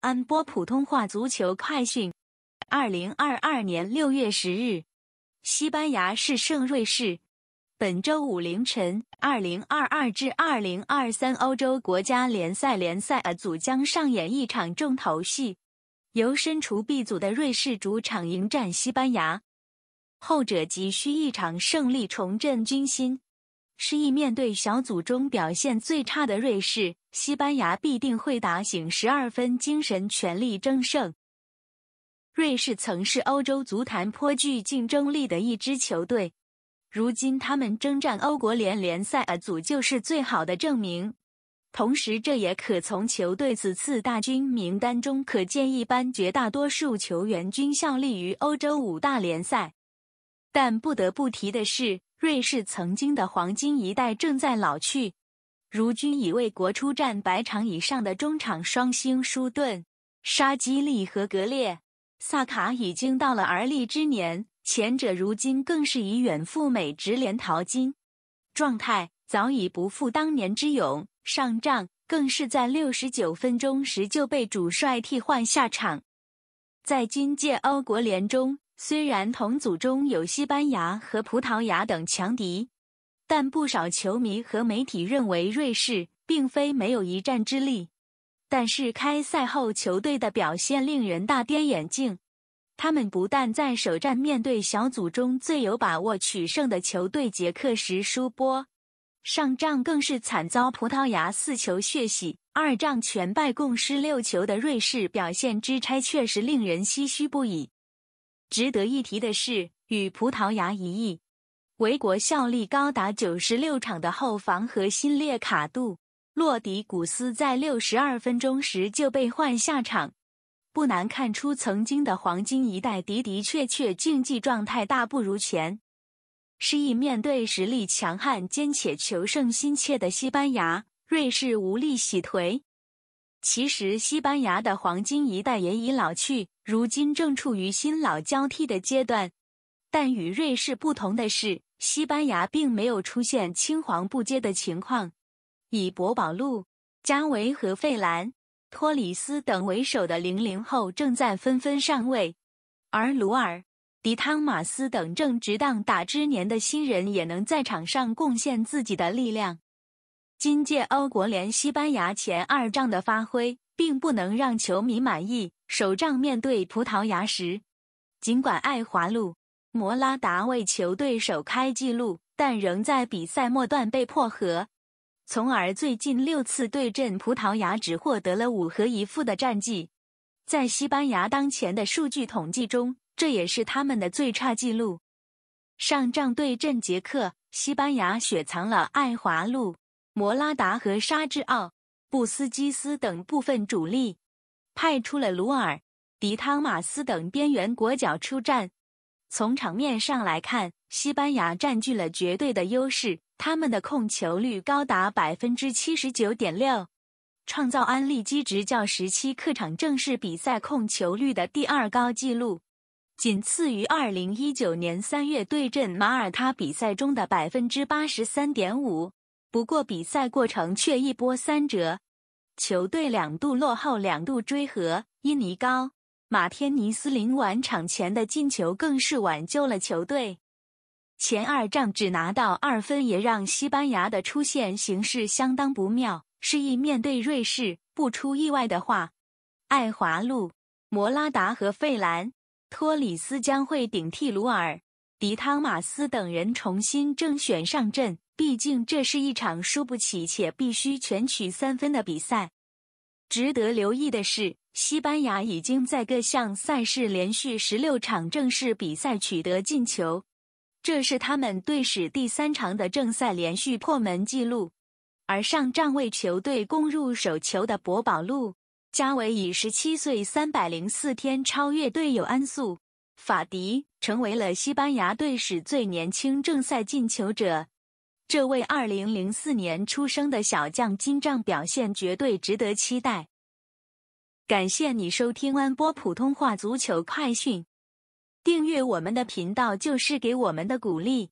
安播普通话足球快讯：二零二二年六月十日，西班牙是圣瑞士。本周五凌晨，二零二二至二零二三欧洲国家联赛联赛 A 组将上演一场重头戏，由身处 B 组的瑞士主场迎战西班牙，后者急需一场胜利重振军心，失意面对小组中表现最差的瑞士。西班牙必定会打醒十二分精神，全力争胜。瑞士曾是欧洲足坛颇具竞争力的一支球队，如今他们征战欧国联联赛二组就是最好的证明。同时，这也可从球队此次大军名单中可见一斑，绝大多数球员均效力于欧洲五大联赛。但不得不提的是，瑞士曾经的黄金一代正在老去。如君已为国出战百场以上的中场双星舒顿、沙基利和格列萨卡已经到了而立之年，前者如今更是以远赴美直连淘金，状态早已不复当年之勇。上仗更是在六十九分钟时就被主帅替换下场。在今届欧国联中，虽然同组中有西班牙和葡萄牙等强敌。但不少球迷和媒体认为，瑞士并非没有一战之力。但是开赛后，球队的表现令人大跌眼镜。他们不但在首战面对小组中最有把握取胜的球队捷克时输波，上仗更是惨遭葡萄牙四球血洗，二仗全败共失六球的瑞士表现之差，确实令人唏嘘不已。值得一提的是，与葡萄牙一役。为国效力高达九十六场的后防核心列卡杜洛迪古斯在六十二分钟时就被换下场，不难看出曾经的黄金一代的的确确竞技状态大不如前。失意面对实力强悍兼且求胜心切的西班牙，瑞士无力洗颓。其实，西班牙的黄金一代也已老去，如今正处于新老交替的阶段。但与瑞士不同的是，西班牙并没有出现青黄不接的情况，以博宝路、加维和费兰、托里斯等为首的零零后正在纷纷上位，而卢尔、迪汤马斯等正值当打之年的新人也能在场上贡献自己的力量。今届欧国联，西班牙前二仗的发挥并不能让球迷满意，首仗面对葡萄牙时，尽管爱华路。摩拉达为球队首开纪录，但仍在比赛末段被破和，从而最近六次对阵葡萄牙只获得了五和一负的战绩。在西班牙当前的数据统计中，这也是他们的最差记录。上仗对阵捷克，西班牙雪藏了爱华路、摩拉达和沙治奥、布斯基斯等部分主力，派出了鲁尔、迪汤马斯等边缘国脚出战。从场面上来看，西班牙占据了绝对的优势，他们的控球率高达百分之七十九点六，创造安利基执教时期客场正式比赛控球率的第二高纪录，仅次于二零一九年三月对阵马耳他比赛中的百分之八十三点五。不过比赛过程却一波三折，球队两度落后，两度追和，因尼高。马天尼斯临完场前的进球更是挽救了球队。前二仗只拿到二分，也让西班牙的出线形势相当不妙。示意面对瑞士，不出意外的话，爱华路、摩拉达和费兰托里斯将会顶替鲁尔、迪汤马斯等人重新正选上阵。毕竟这是一场输不起且必须全取三分的比赛。值得留意的是，西班牙已经在各项赛事连续十六场正式比赛取得进球，这是他们队史第三长的正赛连续破门纪录。而上站为球队攻入首球的博宝路·加维以十七岁三百零四天超越队友安素·法迪，成为了西班牙队史最年轻正赛进球者。这位2004年出生的小将金帐表现绝对值得期待。感谢你收听安波普通话足球快讯，订阅我们的频道就是给我们的鼓励。